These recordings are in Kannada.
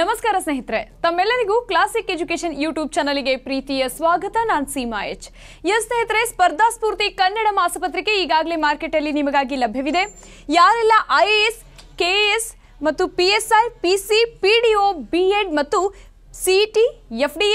ನಮಸ್ಕಾರ ಸ್ನೇಹಿತರೆ ತಮ್ಮೆಲ್ಲರಿಗೂ ಕ್ಲಾಸಿಕ್ ಎಜುಕೇಶನ್ ಯೂಟ್ಯೂಬ್ ಚಾನಲ್ಗೆ ಪ್ರೀತಿಯ ಸ್ವಾಗತ ನಾನು ಸೀಮಾ ಎಚ್ ಎಸ್ ಸ್ನೇಹಿತರೆ ಸ್ಪರ್ಧಾ ಸ್ಫೂರ್ತಿ ಕನ್ನಡ ಮಾಸಪತ್ರಿಕೆ ಈಗಾಗಲೇ ಮಾರ್ಕೆಟಲ್ಲಿ ನಿಮಗಾಗಿ ಲಭ್ಯವಿದೆ ಯಾರೆಲ್ಲ ಐ ಎ ಎಸ್ ಮತ್ತು P S I P B Ed ಮತ್ತು C F D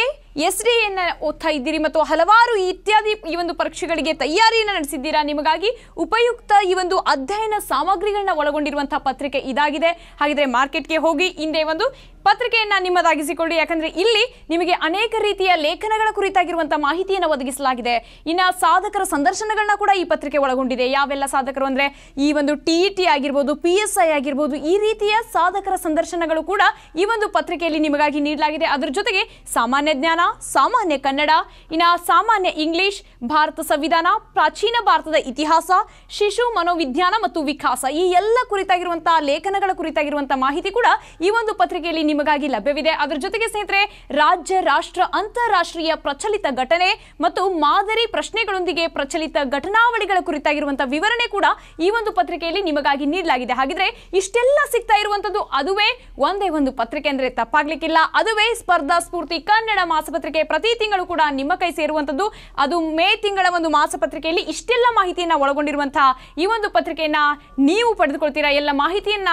S D ಎನ್ನ ಓದ್ತಾ ಇದ್ದೀರಿ ಮತ್ತು ಹಲವಾರು ಇತ್ಯಾದಿ ಈ ಒಂದು ಪರೀಕ್ಷೆಗಳಿಗೆ ತಯಾರಿಯನ್ನು ನಡೆಸಿದ್ದೀರಾ ನಿಮಗಾಗಿ ಉಪಯುಕ್ತ ಈ ಒಂದು ಅಧ್ಯಯನ ಸಾಮಗ್ರಿಗಳನ್ನ ಒಳಗೊಂಡಿರುವಂತಹ ಪತ್ರಿಕೆ ಇದಾಗಿದೆ ಹಾಗಿದ್ರೆ ಮಾರ್ಕೆಟ್ಗೆ ಹೋಗಿ ಹಿಂದೆ ಒಂದು ಪತ್ರಿಕೆಯನ್ನು ನಿಮ್ಮದಾಗಿಸಿಕೊಳ್ಳಿ ಯಾಕಂದ್ರೆ ಇಲ್ಲಿ ನಿಮಗೆ ಅನೇಕ ರೀತಿಯ ಲೇಖನಗಳ ಕುರಿತಾಗಿರುವಂತಹ ಮಾಹಿತಿಯನ್ನು ಒದಗಿಸಲಾಗಿದೆ ಇನ್ನ ಸಾಧಕರ ಸಂದರ್ಶನಗಳನ್ನ ಕೂಡ ಈ ಪತ್ರಿಕೆ ಒಳಗೊಂಡಿದೆ ಯಾವೆಲ್ಲ ಸಾಧಕರು ಅಂದ್ರೆ ಈ ಒಂದು ಟಿ ಟಿ ಆಗಿರ್ಬೋದು ಪಿ ಎಸ್ ಐ ಆಗಿರ್ಬೋದು ಈ ರೀತಿಯ ಸಾಧಕರ ಸಂದರ್ಶನಗಳು ಕೂಡ ಈ ಒಂದು ಪತ್ರಿಕೆಯಲ್ಲಿ ನಿಮಗಾಗಿ ನೀಡಲಾಗಿದೆ ಅದರ ಜೊತೆಗೆ ಸಾಮಾನ್ಯ ಜ್ಞಾನ ಸಾಮಾನ್ಯ ಕನ್ನಡ ಇನ್ನ ಸಾಮಾನ್ಯ ಇಂಗ್ಲಿಷ್ ಭಾರತ ಸಂವಿಧಾನ ಪ್ರಾಚೀನ ಭಾರತದ ಇತಿಹಾಸ ಶಿಶು ಮನೋವಿಜ್ಞಾನ ಮತ್ತು ವಿಕಾಸ ಈ ಎಲ್ಲ ಕುರಿತಾಗಿರುವಂತಹ ಲೇಖನಗಳ ಕುರಿತಾಗಿರುವಂತಹ ಮಾಹಿತಿ ಕೂಡ ಈ ಒಂದು ಪತ್ರಿಕೆಯಲ್ಲಿ ನಿಮಗಾಗಿ ಲಭ್ಯವಿದೆ ಅದರ ಜೊತೆಗೆ ಸ್ನೇಹಿತರೆ ರಾಜ್ಯ ರಾಷ್ಟ್ರ ಅಂತಾರಾಷ್ಟ್ರೀಯ ಪ್ರಚಲಿತ ಘಟನೆ ಮತ್ತು ಮಾದರಿ ಪ್ರಶ್ನೆಗಳೊಂದಿಗೆ ಪ್ರಚಲಿತ ಘಟನಾವಳಿಗಳ ಕುರಿತಾಗಿರುವಂತಹ ವಿವರಣೆ ಕೂಡ ಈ ಒಂದು ಪತ್ರಿಕೆಯಲ್ಲಿ ನಿಮಗಾಗಿ ನೀಡಲಾಗಿದೆ ಹಾಗಿದ್ರೆ ಇಷ್ಟೆಲ್ಲ ಸಿಗ್ತಾ ಇರುವಂತದ್ದು ಅದುವೇ ಒಂದೇ ಒಂದು ಪತ್ರಿಕೆ ಅಂದ್ರೆ ತಪ್ಪಾಗ್ಲಿಕ್ಕಿಲ್ಲ ಅದುವೇ ಸ್ಪರ್ಧಾ ಸ್ಫೂರ್ತಿ ಕನ್ನಡ ಮಾಸಪತ್ರಿಕೆ ಪ್ರತಿ ತಿಂಗಳು ಕೂಡ ನಿಮ್ಮ ಕೈ ಸೇರುವಂತದ್ದು ಅದು ಮೇ ತಿಂಗಳ ಒಂದು ಮಾಸಪತ್ರಿಕೆಯಲ್ಲಿ ಇಷ್ಟೆಲ್ಲ ಮಾಹಿತಿಯನ್ನು ಒಳಗೊಂಡಿರುವಂತಹ ಈ ಒಂದು ಪತ್ರಿಕೆಯನ್ನು ನೀವು ಪಡೆದುಕೊಳ್ತೀರಾ ಎಲ್ಲ ಮಾಹಿತಿಯನ್ನ.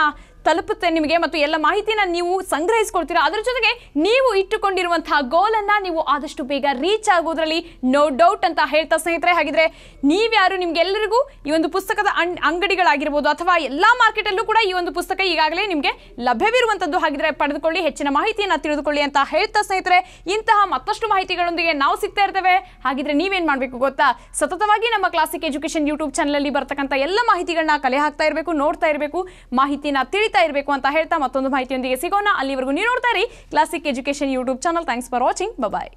ತಲುಪುತ್ತೆ ನಿಮಗೆ ಮತ್ತು ಎಲ್ಲ ಮಾಹಿತಿನ ನೀವು ಸಂಗ್ರಹಿಸ್ಕೊಳ್ತೀರಾ ಅದರ ಜೊತೆಗೆ ನೀವು ಇಟ್ಟುಕೊಂಡಿರುವಂತಹ ಗೋಲನ್ನು ನೀವು ಆದಷ್ಟು ಬೇಗ ರೀಚ್ ಆಗೋದ್ರಲ್ಲಿ ನೋ ಡೌಟ್ ಅಂತ ಹೇಳ್ತಾ ಸ್ನೇಹಿತರೆ ಹಾಗಿದ್ರೆ ನೀವ್ಯಾರು ಎಲ್ಲರಿಗೂ ಈ ಒಂದು ಪುಸ್ತಕದ ಅಂಗಡಿಗಳಾಗಿರ್ಬೋದು ಅಥವಾ ಎಲ್ಲ ಮಾರ್ಕೆಟಲ್ಲೂ ಕೂಡ ಈ ಒಂದು ಪುಸ್ತಕ ಈಗಾಗಲೇ ನಿಮಗೆ ಲಭ್ಯವಿರುವಂತದ್ದು ಹಾಗಿದ್ರೆ ಪಡೆದುಕೊಳ್ಳಿ ಹೆಚ್ಚಿನ ಮಾಹಿತಿಯನ್ನ ತಿಳಿದುಕೊಳ್ಳಿ ಅಂತ ಹೇಳ್ತಾ ಸ್ನೇಹಿತರೆ ಇಂತಹ ಮತ್ತಷ್ಟು ಮಾಹಿತಿಗಳೊಂದಿಗೆ ನಾವು ಸಿಗ್ತಾ ಇರ್ತೇವೆ ಹಾಗಿದ್ರೆ ನೀವೇನ್ ಮಾಡಬೇಕು ಗೊತ್ತಾ ಸತತವಾಗಿ ನಮ್ಮ ಕ್ಲಾಸಿಕ್ ಎಜುಕೇಶನ್ ಯೂಟ್ಯೂಬ್ ಅಲ್ಲಿ ಬರ್ತಕ್ಕಂಥ ಎಲ್ಲ ಮಾಹಿತಿಗಳನ್ನ ಕಲೆ ಹಾಕ್ತಾ ಇರಬೇಕು ನೋಡ್ತಾ ಇರಬೇಕು ಮಾಹಿತಿನ ತಿಳಿ ಇರಬೇಕು ಅಂತ ಹೇಳ್ತಾ ಮತ್ತೊಂದು ಮಾಹಿತಿಯೊಂದಿಗೆ ಸಿಗೋಣ ಅಲ್ಲಿವರೆಗೂ ನೀವು ನೋಡ್ತಾ ಇರಿ classic education YouTube channel thanks for watching bye